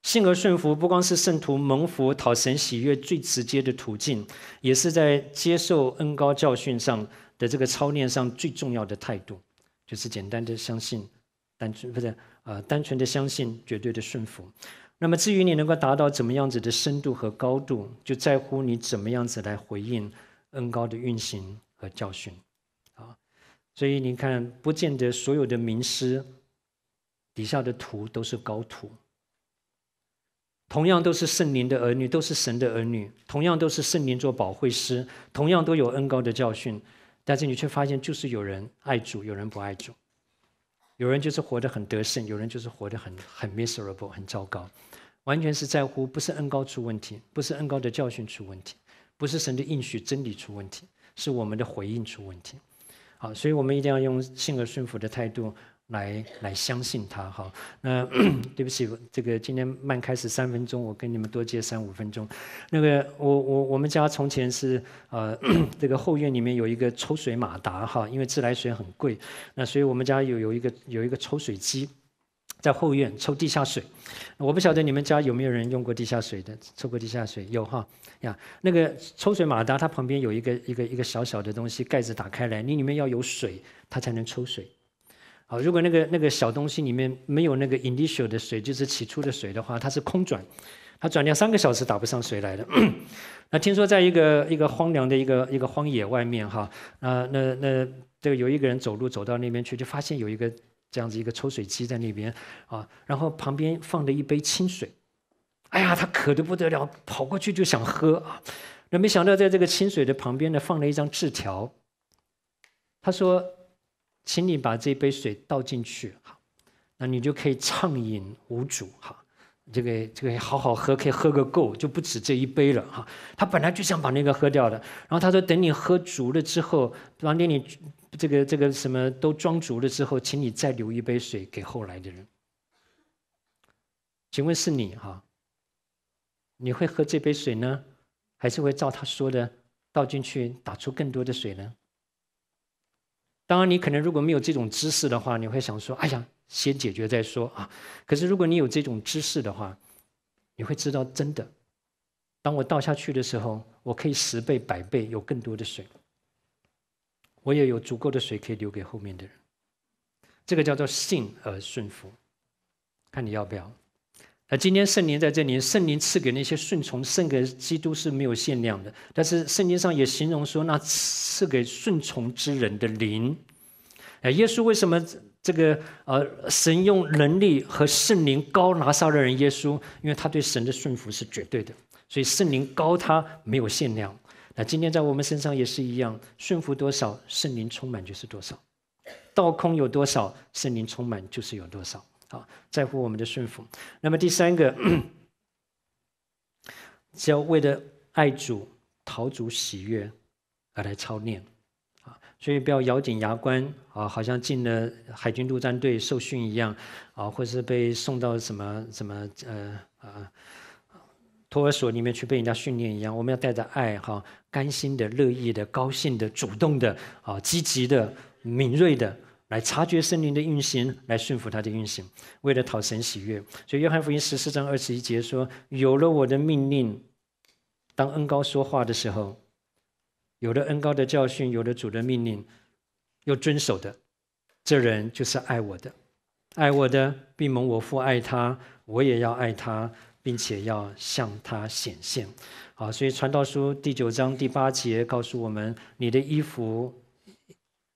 信而顺服，不光是圣徒蒙福、讨神喜悦最直接的途径，也是在接受恩高教训上的这个操练上最重要的态度，就是简单的相信，单纯不是啊，单纯的相信绝对的顺服。那么至于你能够达到怎么样子的深度和高度，就在乎你怎么样子来回应恩高的运行和教训。啊，所以你看，不见得所有的名师底下的徒都是高徒。同样都是圣灵的儿女，都是神的儿女，同样都是圣灵做保惠师，同样都有恩高的教训，但是你却发现就是有人爱主，有人不爱主，有人就是活得很得胜，有人就是活得很很 miserable 很糟糕，完全是在乎不是恩高出问题，不是恩高的教训出问题，不是神的应许真理出问题，是我们的回应出问题。好，所以我们一定要用信而顺服的态度。来来，相信他哈。那 [COUGHS] 对不起，这个今天慢开始三分钟，我跟你们多接三五分钟。那个，我我我们家从前是呃，[COUGHS] 这个后院里面有一个抽水马达哈，因为自来水很贵，那所以我们家有有一个有一个抽水机在后院抽地下水。我不晓得你们家有没有人用过地下水的，抽过地下水有哈呀？那个抽水马达它旁边有一个一个一个小小的东西，盖子打开来，你里面要有水，它才能抽水。好，如果那个那个小东西里面没有那个 initial 的水，就是起初的水的话，它是空转，它转两三个小时打不上水来的。[COUGHS] 那听说在一个一个荒凉的一个一个荒野外面哈，啊，那那这个有一个人走路走到那边去，就发现有一个这样子一个抽水机在那边啊，然后旁边放着一杯清水，哎呀，他渴得不得了，跑过去就想喝啊，那没想到在这个清水的旁边呢放了一张字条，他说。请你把这杯水倒进去，好，那你就可以畅饮无阻，哈，这个这个好好喝，可以喝个够，就不止这一杯了，哈。他本来就想把那个喝掉的，然后他说，等你喝足了之后，等你这个这个什么都装足了之后，请你再留一杯水给后来的人。请问是你哈？你会喝这杯水呢，还是会照他说的倒进去打出更多的水呢？当然，你可能如果没有这种知识的话，你会想说：“哎呀，先解决再说啊。”可是，如果你有这种知识的话，你会知道，真的，当我倒下去的时候，我可以十倍、百倍有更多的水，我也有足够的水可以留给后面的人。这个叫做信而顺服，看你要不要。那今天圣灵在这里，圣灵赐给那些顺从圣给基督是没有限量的。但是圣经上也形容说，那赐给顺从之人的灵。哎，耶稣为什么这个呃神用能力和圣灵高拿撒勒人耶稣？因为他对神的顺服是绝对的，所以圣灵高他没有限量。那今天在我们身上也是一样，顺服多少，圣灵充满就是多少；倒空有多少，圣灵充满就是有多少。好，在乎我们的顺服。那么第三个，要为了爱主、逃主喜悦而来操练。啊，所以不要咬紧牙关啊，好像进了海军陆战队受训一样，啊，或是被送到什么什么呃啊托儿所里面去被人家训练一样。我们要带着爱哈，甘心的、乐意的、高兴的、主动的啊，积极的、敏锐的。来察觉森林的运行，来驯服它的运行，为了讨神喜悦。所以约翰福音十四章二十一节说：“有了我的命令，当恩高说话的时候，有了恩高的教训，有了主的命令要遵守的，这人就是爱我的。爱我的，并蒙我父爱他，我也要爱他，并且要向他显现。”好，所以传道书第九章第八节告诉我们：“你的衣服。”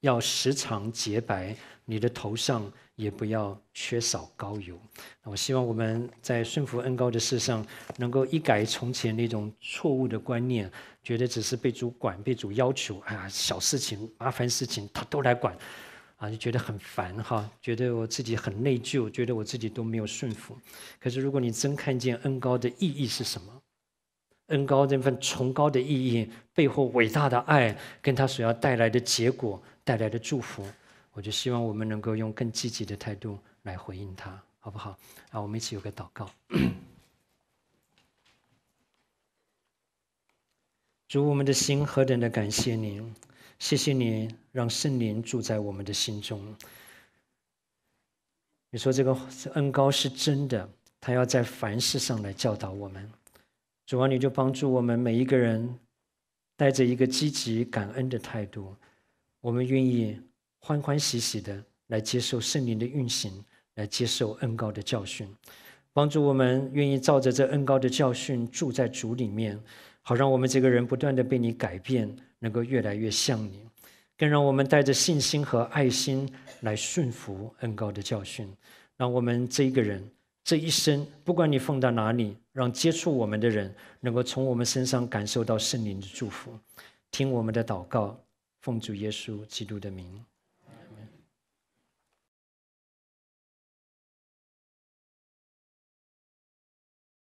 要时常洁白，你的头上也不要缺少膏油。我希望我们在顺服恩高的事上，能够一改从前那种错误的观念，觉得只是被主管被主要求，啊，小事情、麻烦事情他都来管，啊，就觉得很烦哈，觉得我自己很内疚，觉得我自己都没有顺服。可是如果你真看见恩高的意义是什么，恩高那份崇高的意义背后伟大的爱，跟他所要带来的结果。带来的祝福，我就希望我们能够用更积极的态度来回应他，好不好？啊，我们一起有个祷告。[COUGHS] 主，我们的心何等的感谢您，谢谢您让圣灵住在我们的心中。你说这个恩高是真的，他要在凡事上来教导我们。主啊，你就帮助我们每一个人，带着一个积极感恩的态度。我们愿意欢欢喜喜的来接受圣灵的运行，来接受恩高的教训，帮助我们愿意照着这恩高的教训住在主里面，好让我们这个人不断的被你改变，能够越来越像你，更让我们带着信心和爱心来顺服恩高的教训，让我们这一个人这一生，不管你放到哪里，让接触我们的人能够从我们身上感受到圣灵的祝福，听我们的祷告。奉主耶稣基督的名。